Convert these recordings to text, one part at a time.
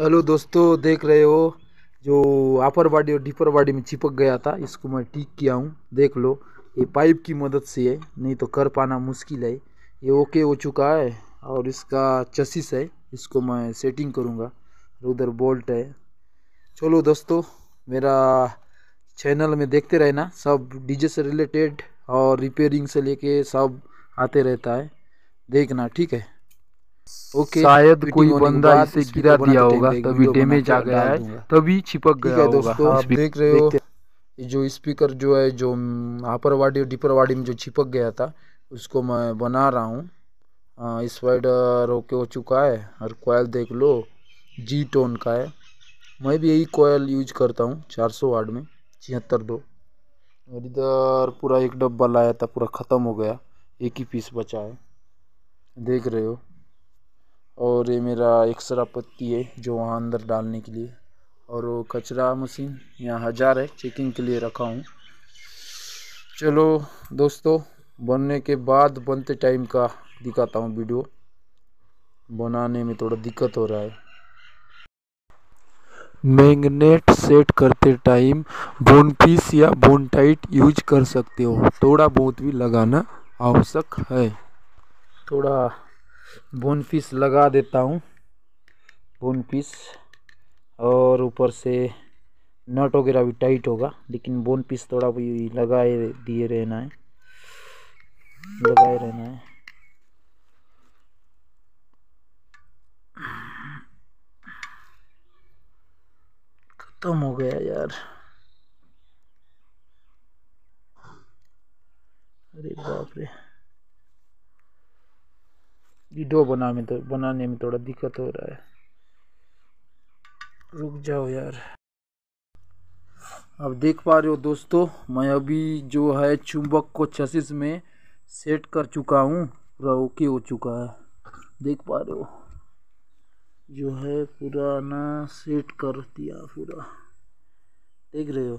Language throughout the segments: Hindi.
हेलो दोस्तों देख रहे हो जो अपर बॉडी और डीपर बॉडी में चिपक गया था इसको मैं ठीक किया हूँ देख लो ये पाइप की मदद से है नहीं तो कर पाना मुश्किल है ये ओके हो चुका है और इसका चसिस है इसको मैं सेटिंग करूँगा उधर बोल्ट है चलो दोस्तों मेरा चैनल में देखते रहना सब डीजे से रिलेटेड और रिपेयरिंग से लेके सब आते रहता है देखना ठीक है ओके शायद कोई बंदा इसे गिरा दिया होगा तभी डैमेज आ गया है तभी छिपक गया है दोस्तों आप देख रहे हो जो स्पीकर जो है जो अपर वाडी और डिपर वाडी में जो छिपक गया था उसको मैं बना रहा हूँ इस वाइड रोके हो चुका है और कोयल देख लो जी टोन का है मैं भी यही कोयल यूज करता हूँ 400 वाट में छिहत्तर दो और इधर पूरा एक डब्बा लाया था पूरा ख़त्म हो गया एक ही पीस बचा है देख रहे हो और ये मेरा एक्सरा पत्ती है जो वहाँ अंदर डालने के लिए और वो कचरा मशीन यहाँ हजार है चेकिंग के लिए रखा हूँ चलो दोस्तों बनने के बाद बनते टाइम का दिखाता हूँ वीडियो बनाने में थोड़ा दिक्कत हो रहा है मैग्नेट सेट करते टाइम बोन पीस या बोन टाइट यूज कर सकते हो थोड़ा बहुत भी लगाना आवश्यक है थोड़ा बोन पीस लगा देता हूँ बोन पीस और ऊपर से नट वगैरह भी टाइट होगा लेकिन बोन पीस थोड़ा भी लगाए दिए रहना है लगाए रहना है खत्म हो गया यार अरे बाप रे वीडियो बना में तो बनाने में थोड़ा दिक्कत हो रहा है रुक जाओ यार अब देख पा रहे हो दोस्तों मैं अभी जो है चुंबक को चसिस में सेट कर चुका हूँ पूरा ओके हो चुका है देख पा रहे हो जो है पूरा ना सेट कर दिया पूरा देख रहे हो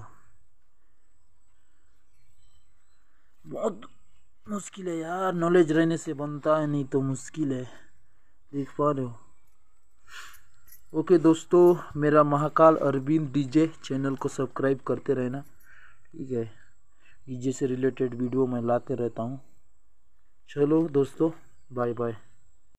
मुश्किल है यार नॉलेज रहने से बनता है नहीं तो मुश्किल है देख पा रहे हो ओके दोस्तों मेरा महाकाल अरविंद डीजे चैनल को सब्सक्राइब करते रहना ठीक है डीजे से रिलेटेड वीडियो मैं लाते रहता हूँ चलो दोस्तों बाय बाय